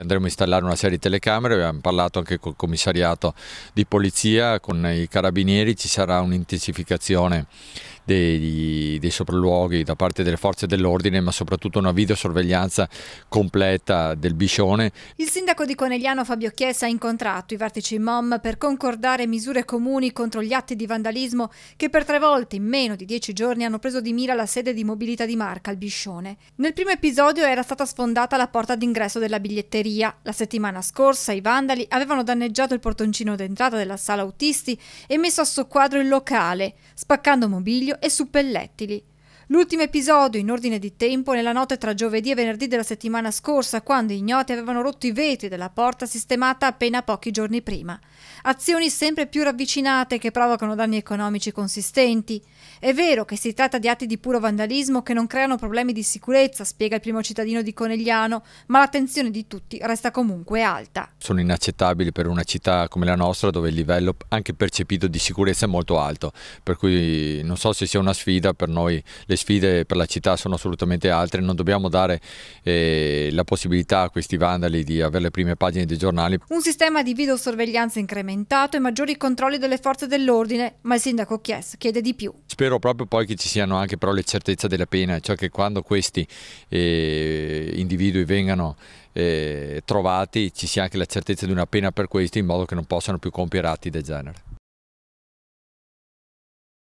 Andremo a installare una serie di telecamere, abbiamo parlato anche col commissariato di polizia, con i carabinieri, ci sarà un'intensificazione dei, dei sopralluoghi da parte delle forze dell'ordine, ma soprattutto una videosorveglianza completa del biscione. Il sindaco di Conegliano Fabio Chiesa ha incontrato i vertici MOM per concordare misure comuni contro gli atti di vandalismo che per tre volte in meno di dieci giorni hanno preso di mira la sede di mobilità di Marca, il Biscione. Nel primo episodio era stata sfondata la porta d'ingresso della biglietteria. La settimana scorsa i vandali avevano danneggiato il portoncino d'entrata della sala autisti e messo a soqquadro il locale, spaccando mobilio Virgilio e suppellettili, L'ultimo episodio in ordine di tempo nella notte tra giovedì e venerdì della settimana scorsa, quando i gnoti avevano rotto i vetri della porta sistemata appena pochi giorni prima. Azioni sempre più ravvicinate che provocano danni economici consistenti. È vero che si tratta di atti di puro vandalismo che non creano problemi di sicurezza, spiega il primo cittadino di Conegliano, ma l'attenzione di tutti resta comunque alta. Sono inaccettabili per una città come la nostra dove il livello anche percepito di sicurezza è molto alto, per cui non so se sia una sfida per noi le sfide per la città sono assolutamente altre, non dobbiamo dare eh, la possibilità a questi vandali di avere le prime pagine dei giornali. Un sistema di videosorveglianza incrementato e maggiori controlli delle forze dell'ordine, ma il sindaco Chies chiede di più. Spero proprio poi che ci siano anche però le certezze della pena, cioè che quando questi eh, individui vengano eh, trovati ci sia anche la certezza di una pena per questi in modo che non possano più compiere atti del genere.